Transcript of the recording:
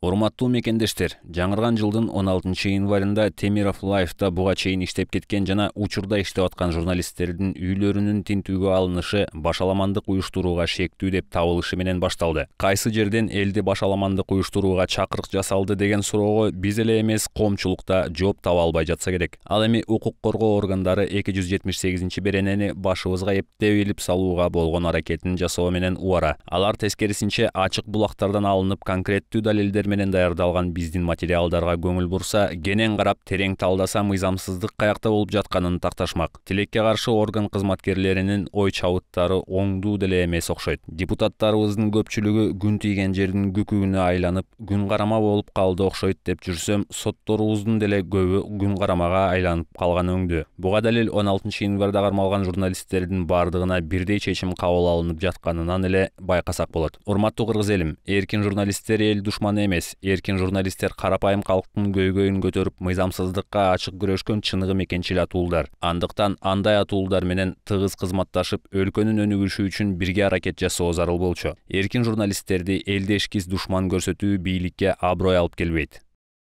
урматтуу мекендештер жаңырган жылдын он алтынчы январында темиров лайфта буга чейин иштеп кеткен жана учурда иштеп аткан журналисттердин үйлөрүнүн тинтүүгө алынышы башаламандык уюштурууга шектүү деп табылышы менен башталды кайсы жерден элди башаламандык уюштурууга чакырык жасалды деген суроого биз эле эмес коомчулук да жооп таба албай жатса керек ал эми укук коргоо органдары эки жүз жетимиш сегизинчи беренени башыбызга эптеп илип салууга болгон аракетин жасоо менен убара алар тескерисинче ачык булактардан алынып конкреттүү далилдер менен даярдалган биздин материалдарга көңүл бурса кенен карап терең талдаса мыйзамсыздык каякта болуп жатканын такташмак тилекке каршы орган кызматкерлеринин ой чабыттары оңдуу деле эмес окшойт депутаттарыбыздын көпчүлүгү күн тийген жердин күкүгүнө айланып күн карама болуп калды окшойт деп жүрсөм сотторубуздун деле көбү күн карамага айланып калган өңдүү буга далил он алтынчы январда кармалган журналисттердин баардыгына бирдей чечим кабыл алынып жатканынан эле байкасак болот урматтуу кыргыз элим эркин журналисттер эл душманы эмес емес эркин журналисттер карапайым калктын көйгөйүн көтөрүп мыйзамсыздыкка ачык күрөшкөн чыныгы мекенчил атуулдар андыктан андай атуулдар менен тыгыз кызматташып өлкөнүн өнүгүшү үчүн бирге аракет жасоо зарыл болчу эркин журналисттерди элдешкис душман көрсөтүү бийликке аброй алып келбейт